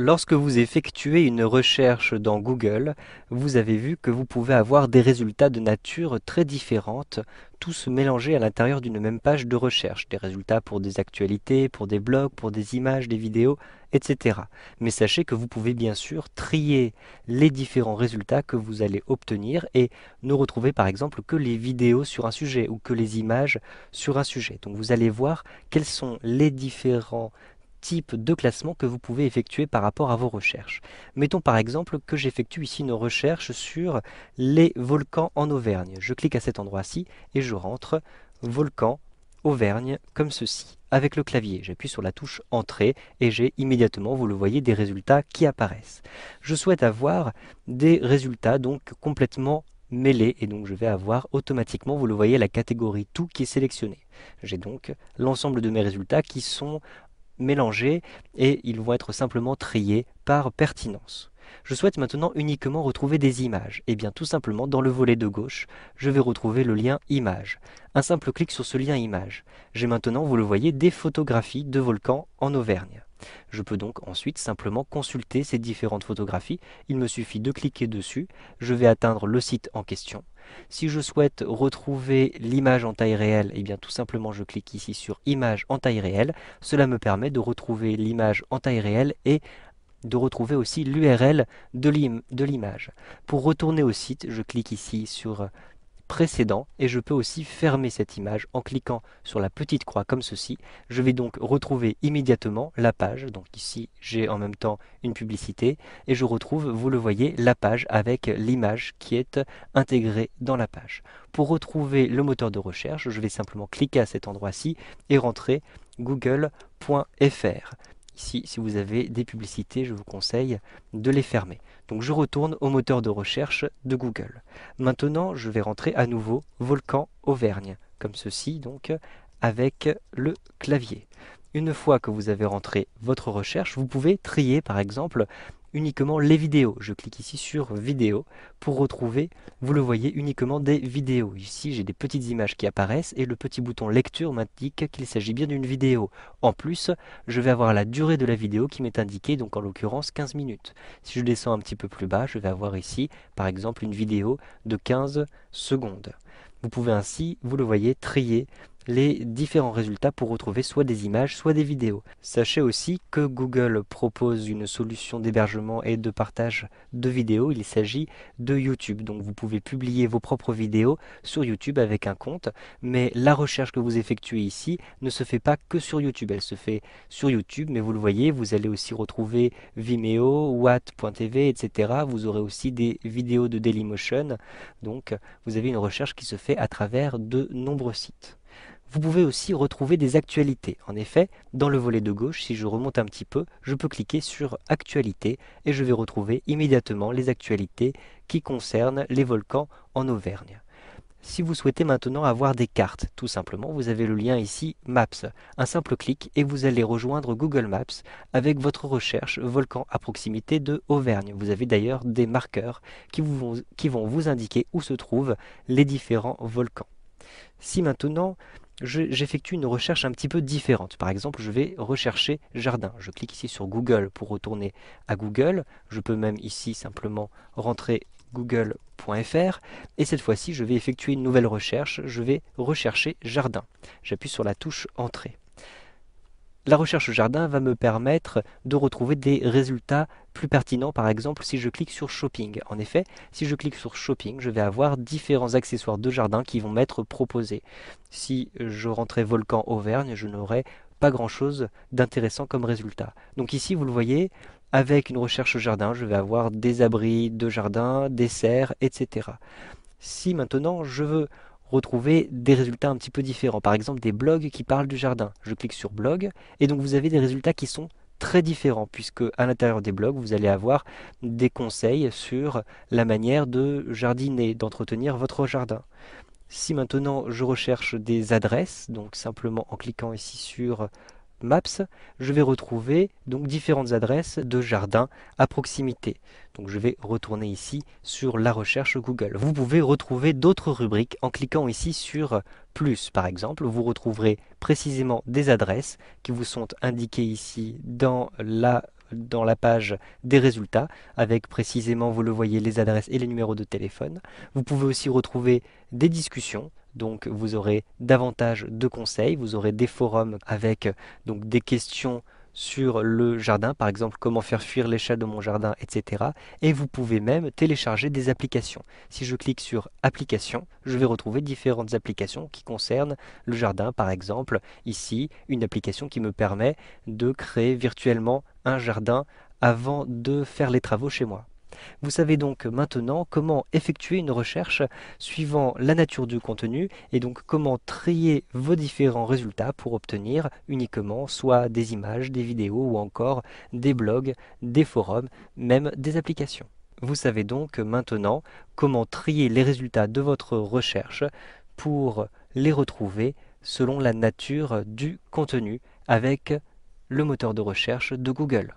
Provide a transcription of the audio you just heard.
lorsque vous effectuez une recherche dans Google, vous avez vu que vous pouvez avoir des résultats de nature très différentes, tous mélangés à l'intérieur d'une même page de recherche. Des résultats pour des actualités, pour des blogs, pour des images, des vidéos, etc. Mais sachez que vous pouvez bien sûr trier les différents résultats que vous allez obtenir et ne retrouver par exemple que les vidéos sur un sujet ou que les images sur un sujet. Donc vous allez voir quels sont les différents type de classement que vous pouvez effectuer par rapport à vos recherches. Mettons par exemple que j'effectue ici une recherche sur les volcans en Auvergne. Je clique à cet endroit-ci et je rentre volcan Auvergne comme ceci. Avec le clavier, j'appuie sur la touche Entrée et j'ai immédiatement, vous le voyez, des résultats qui apparaissent. Je souhaite avoir des résultats donc complètement mêlés et donc je vais avoir automatiquement, vous le voyez, la catégorie Tout qui est sélectionnée. J'ai donc l'ensemble de mes résultats qui sont mélangés et ils vont être simplement triés par pertinence. Je souhaite maintenant uniquement retrouver des images. Et eh bien tout simplement dans le volet de gauche, je vais retrouver le lien image. Un simple clic sur ce lien image. J'ai maintenant, vous le voyez, des photographies de volcans en Auvergne. Je peux donc ensuite simplement consulter ces différentes photographies. Il me suffit de cliquer dessus, je vais atteindre le site en question. Si je souhaite retrouver l'image en taille réelle, et eh bien tout simplement je clique ici sur image en taille réelle. Cela me permet de retrouver l'image en taille réelle et de retrouver aussi l'URL de l'image. Pour retourner au site, je clique ici sur précédent et je peux aussi fermer cette image en cliquant sur la petite croix comme ceci. Je vais donc retrouver immédiatement la page, donc ici j'ai en même temps une publicité et je retrouve, vous le voyez, la page avec l'image qui est intégrée dans la page. Pour retrouver le moteur de recherche, je vais simplement cliquer à cet endroit-ci et rentrer google.fr. Ici, si vous avez des publicités, je vous conseille de les fermer. Donc je retourne au moteur de recherche de Google. Maintenant, je vais rentrer à nouveau Volcan Auvergne, comme ceci donc, avec le clavier. Une fois que vous avez rentré votre recherche, vous pouvez trier par exemple uniquement les vidéos. Je clique ici sur vidéo pour retrouver, vous le voyez, uniquement des vidéos. Ici, j'ai des petites images qui apparaissent et le petit bouton lecture m'indique qu'il s'agit bien d'une vidéo. En plus, je vais avoir la durée de la vidéo qui m'est indiquée, donc en l'occurrence 15 minutes. Si je descends un petit peu plus bas, je vais avoir ici, par exemple, une vidéo de 15 secondes. Vous pouvez ainsi, vous le voyez, trier les différents résultats pour retrouver soit des images, soit des vidéos. Sachez aussi que Google propose une solution d'hébergement et de partage de vidéos. Il s'agit de YouTube. Donc vous pouvez publier vos propres vidéos sur YouTube avec un compte, mais la recherche que vous effectuez ici ne se fait pas que sur YouTube. Elle se fait sur YouTube, mais vous le voyez, vous allez aussi retrouver Vimeo, Watt.tv, etc. Vous aurez aussi des vidéos de Dailymotion. Donc vous avez une recherche qui se fait à travers de nombreux sites. Vous pouvez aussi retrouver des actualités. En effet, dans le volet de gauche, si je remonte un petit peu, je peux cliquer sur Actualités et je vais retrouver immédiatement les actualités qui concernent les volcans en Auvergne. Si vous souhaitez maintenant avoir des cartes, tout simplement, vous avez le lien ici Maps. Un simple clic et vous allez rejoindre Google Maps avec votre recherche volcan à proximité de Auvergne. Vous avez d'ailleurs des marqueurs qui, qui vont vous indiquer où se trouvent les différents volcans. Si maintenant j'effectue une recherche un petit peu différente. Par exemple, je vais rechercher jardin. Je clique ici sur Google pour retourner à Google. Je peux même ici simplement rentrer google.fr et cette fois-ci je vais effectuer une nouvelle recherche, je vais rechercher jardin. J'appuie sur la touche entrée la recherche jardin va me permettre de retrouver des résultats plus pertinents, par exemple si je clique sur shopping. En effet, si je clique sur shopping, je vais avoir différents accessoires de jardin qui vont m'être proposés. Si je rentrais volcan Auvergne, je n'aurais pas grand chose d'intéressant comme résultat. Donc ici, vous le voyez, avec une recherche jardin, je vais avoir des abris de jardin, des serres, etc. Si maintenant je veux retrouver des résultats un petit peu différents. Par exemple, des blogs qui parlent du jardin. Je clique sur blog et donc vous avez des résultats qui sont très différents puisque à l'intérieur des blogs, vous allez avoir des conseils sur la manière de jardiner, d'entretenir votre jardin. Si maintenant je recherche des adresses, donc simplement en cliquant ici sur Maps, je vais retrouver donc différentes adresses de jardins à proximité. Donc je vais retourner ici sur la recherche Google. Vous pouvez retrouver d'autres rubriques en cliquant ici sur plus par exemple. Vous retrouverez précisément des adresses qui vous sont indiquées ici dans la dans la page des résultats, avec précisément, vous le voyez, les adresses et les numéros de téléphone. Vous pouvez aussi retrouver des discussions, donc vous aurez davantage de conseils, vous aurez des forums avec donc des questions sur le jardin, par exemple comment faire fuir les chats de mon jardin, etc. Et vous pouvez même télécharger des applications. Si je clique sur applications, je vais retrouver différentes applications qui concernent le jardin, par exemple ici une application qui me permet de créer virtuellement jardin avant de faire les travaux chez moi. Vous savez donc maintenant comment effectuer une recherche suivant la nature du contenu et donc comment trier vos différents résultats pour obtenir uniquement soit des images, des vidéos ou encore des blogs, des forums, même des applications. Vous savez donc maintenant comment trier les résultats de votre recherche pour les retrouver selon la nature du contenu avec le moteur de recherche de Google.